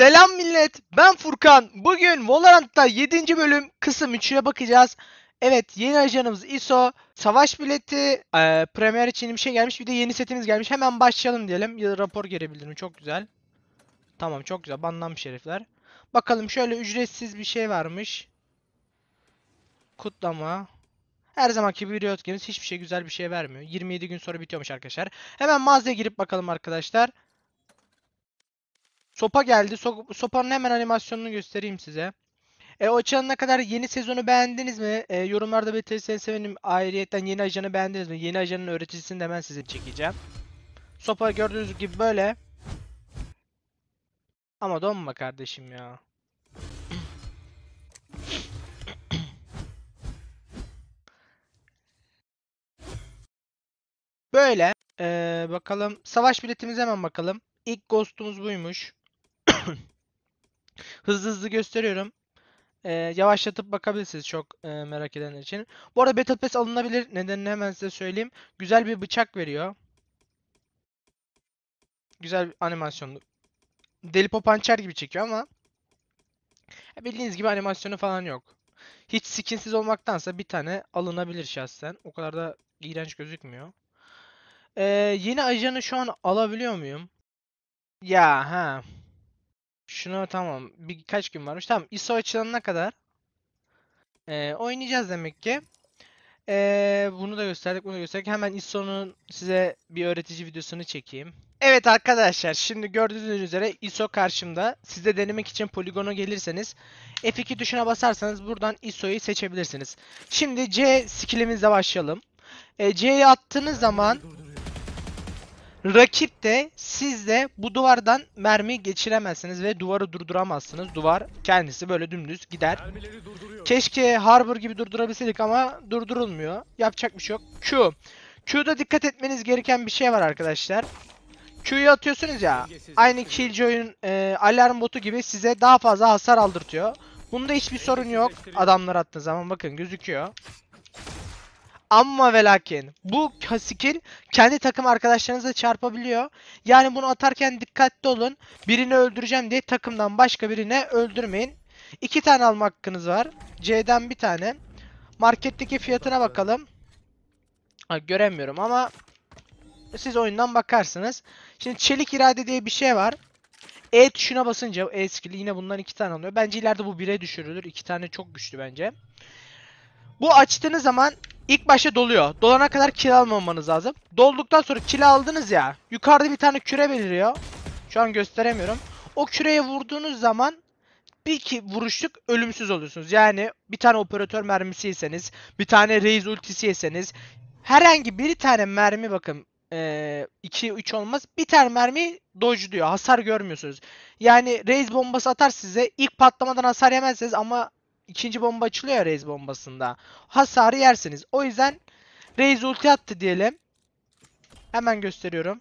Selam millet, ben Furkan. Bugün Valorant'ta 7. bölüm kısım 3'üne bakacağız. Evet, yeni ajanımız ISO, savaş bileti, e, premier için bir şey gelmiş, bir de yeni setimiz gelmiş. Hemen başlayalım diyelim. Ya da rapor geri çok güzel. Tamam, çok güzel. Banlanmış herifler. Bakalım şöyle ücretsiz bir şey varmış. Kutlama. Her zamanki gibi Riot Games hiçbir şey güzel bir şey vermiyor. 27 gün sonra bitiyormuş arkadaşlar. Hemen mağazaya girip bakalım arkadaşlar. Sopa geldi. So sopanın hemen animasyonunu göstereyim size. E, o açılana kadar yeni sezonu beğendiniz mi? E, yorumlarda belirtirseniz sevinirim. Ayrıyeten yeni ajanı beğendiniz mi? Yeni ajanın öğreticisini de hemen size çekeceğim. Sopa gördüğünüz gibi böyle. Ama donma kardeşim ya. Böyle. Ee, bakalım. Savaş biletimize hemen bakalım. İlk ghost'umuz buymuş. hızlı hızlı gösteriyorum. E, yavaşlatıp bakabilirsiniz çok e, merak edenler için. Bu arada Battle Pass alınabilir. Nedenini hemen size söyleyeyim. Güzel bir bıçak veriyor. Güzel animasyonlu. Delipo pançer gibi çekiyor ama bildiğiniz gibi animasyonu falan yok. Hiç skinsiz olmaktansa bir tane alınabilir şahsen. O kadar da iğrenç gözükmüyor. Ee, yeni ajanı şu an alabiliyor muyum? Ya ha. Şuna tamam birkaç gün varmış. Tamam ISO açılana kadar e, oynayacağız demek ki. E, bunu da gösterdik bunu da gösterdik. Hemen ISO'nun size bir öğretici videosunu çekeyim. Evet arkadaşlar şimdi gördüğünüz üzere ISO karşımda. Size denemek için poligona gelirseniz F2 tuşuna basarsanız buradan ISO'yu seçebilirsiniz. Şimdi C skillimizle başlayalım. E, C'yi attığınız zaman Rakip de siz de bu duvardan mermi geçiremezsiniz ve duvarı durduramazsınız. Duvar kendisi böyle dümdüz gider. Keşke Harbor gibi durdurabilseydik ama durdurulmuyor. Yapacak bir şey yok. Q. Q'da dikkat etmeniz gereken bir şey var arkadaşlar. Q'yu atıyorsunuz ya. Aynı Killjoy'un e, alarm botu gibi size daha fazla hasar aldırtıyor. Bunda hiçbir sorun yok. Adamlar attığı zaman bakın gözüküyor. Ama ve lakin bu skill kendi takım arkadaşlarınıza çarpabiliyor. Yani bunu atarken dikkatli olun. Birini öldüreceğim diye takımdan başka birine öldürmeyin. İki tane alma hakkınız var. C'den bir tane. Marketteki fiyatına bakalım. Ha, göremiyorum ama siz oyundan bakarsınız. Şimdi çelik irade diye bir şey var. E tuşuna basınca E skill'i yine bundan iki tane alıyor. Bence ileride bu 1'e düşürülür. İki tane çok güçlü bence. Bu açtığınız zaman İlk başta doluyor. Dolana kadar kill almamanız lazım. Dolduktan sonra kill aldınız ya. Yukarıda bir tane küre beliriyor. Şu an gösteremiyorum. O küreye vurduğunuz zaman bir iki vuruşluk ölümsüz oluyorsunuz. Yani bir tane operatör mermisiyseniz, bir tane reis ultisiyseniz, herhangi bir tane mermi bakın 2-3 olmaz. Bir tane mermi dodge diyor. Hasar görmüyorsunuz. Yani reis bombası atar size. ilk patlamadan hasar yemezsiniz ama ikinci bomba açılıyor ya bombasında. Hasarı yersiniz. O yüzden Raze ulti attı diyelim. Hemen gösteriyorum.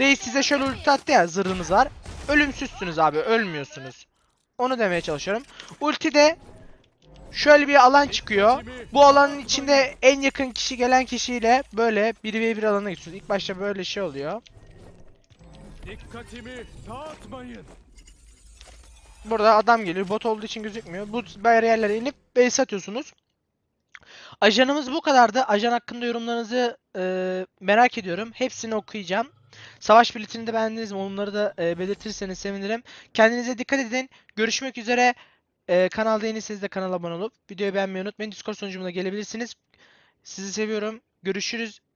Raze size şöyle ulti attı ya zırhınız var. Ölümsüzsünüz abi ölmüyorsunuz. Onu demeye çalışıyorum. Ulti de şöyle bir alan çıkıyor. Bu alanın içinde en yakın kişi gelen kişiyle böyle 1v1 alana geçiyorsunuz. İlk başta böyle şey oluyor. Dikkatimi dağıtmayın. Burada adam geliyor. Bot olduğu için gözükmüyor. Bu bariyerlere inip base atıyorsunuz. Ajanımız bu kadardı. Ajan hakkında yorumlarınızı e, merak ediyorum. Hepsini okuyacağım. Savaş biletini de beğendiniz mi? Onları da e, belirtirseniz sevinirim. Kendinize dikkat edin. Görüşmek üzere. E, kanalda yeniyseniz de kanala abone olup videoyu beğenmeyi unutmayın. Discord sunucumuna gelebilirsiniz. Sizi seviyorum. Görüşürüz.